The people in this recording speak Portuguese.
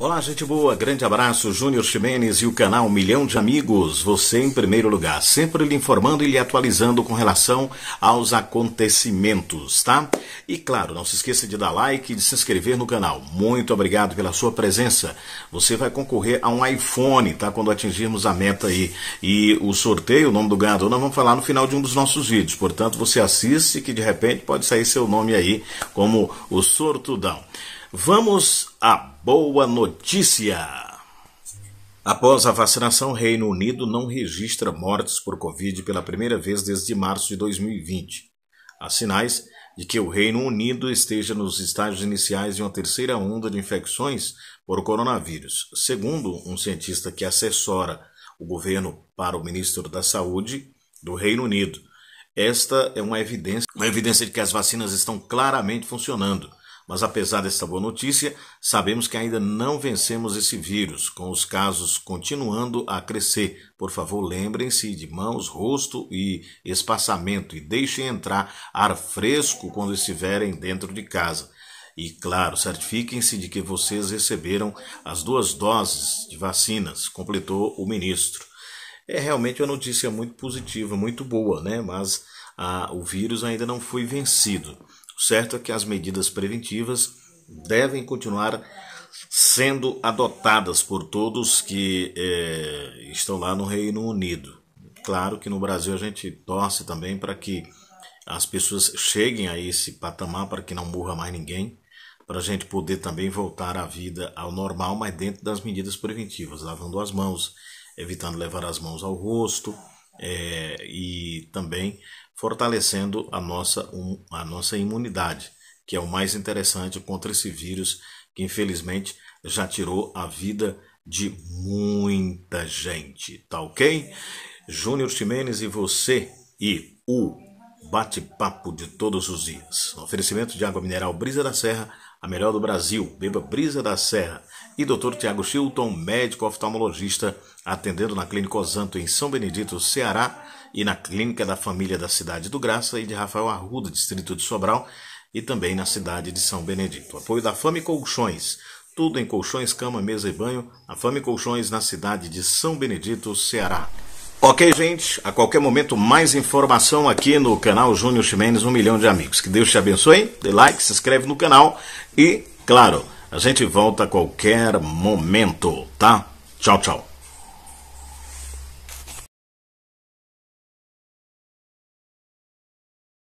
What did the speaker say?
Olá, gente boa, grande abraço, Júnior Ximenes e o canal Milhão de Amigos. Você em primeiro lugar, sempre lhe informando e lhe atualizando com relação aos acontecimentos, tá? E claro, não se esqueça de dar like e de se inscrever no canal. Muito obrigado pela sua presença. Você vai concorrer a um iPhone, tá? Quando atingirmos a meta aí. E o sorteio, o nome do gado, nós vamos falar no final de um dos nossos vídeos. Portanto, você assiste que de repente pode sair seu nome aí como o sortudão. Vamos à boa notícia. Após a vacinação, Reino Unido não registra mortes por Covid pela primeira vez desde março de 2020. Há sinais de que o Reino Unido esteja nos estágios iniciais de uma terceira onda de infecções por coronavírus. Segundo um cientista que assessora o governo para o ministro da Saúde do Reino Unido, esta é uma evidência, uma evidência de que as vacinas estão claramente funcionando mas apesar desta boa notícia, sabemos que ainda não vencemos esse vírus, com os casos continuando a crescer. Por favor, lembrem-se de mãos, rosto e espaçamento e deixem entrar ar fresco quando estiverem dentro de casa. E claro, certifiquem-se de que vocês receberam as duas doses de vacinas, completou o ministro. É realmente uma notícia muito positiva, muito boa, né? Mas ah, o vírus ainda não foi vencido certo é que as medidas preventivas devem continuar sendo adotadas por todos que é, estão lá no Reino Unido. Claro que no Brasil a gente torce também para que as pessoas cheguem a esse patamar para que não morra mais ninguém, para a gente poder também voltar à vida ao normal, mas dentro das medidas preventivas, lavando as mãos, evitando levar as mãos ao rosto, é, e também fortalecendo a nossa, um, a nossa imunidade, que é o mais interessante contra esse vírus que infelizmente já tirou a vida de muita gente, tá ok? Júnior Ximenes e você e o bate-papo de todos os dias. Um oferecimento de água mineral Brisa da Serra, a melhor do Brasil. Beba Brisa da Serra. E Dr. Tiago Chilton, médico oftalmologista, atendendo na Clínica Osanto em São Benedito, Ceará, e na Clínica da Família da Cidade do Graça e de Rafael Arruda, distrito de Sobral, e também na cidade de São Benedito. Apoio da Fame Colchões. Tudo em colchões, cama, mesa e banho. A Fame Colchões na cidade de São Benedito, Ceará. Ok, gente, a qualquer momento mais informação aqui no canal Júnior Ximenes, um milhão de amigos. Que Deus te abençoe, dê like, se inscreve no canal e, claro, a gente volta a qualquer momento, tá? Tchau, tchau.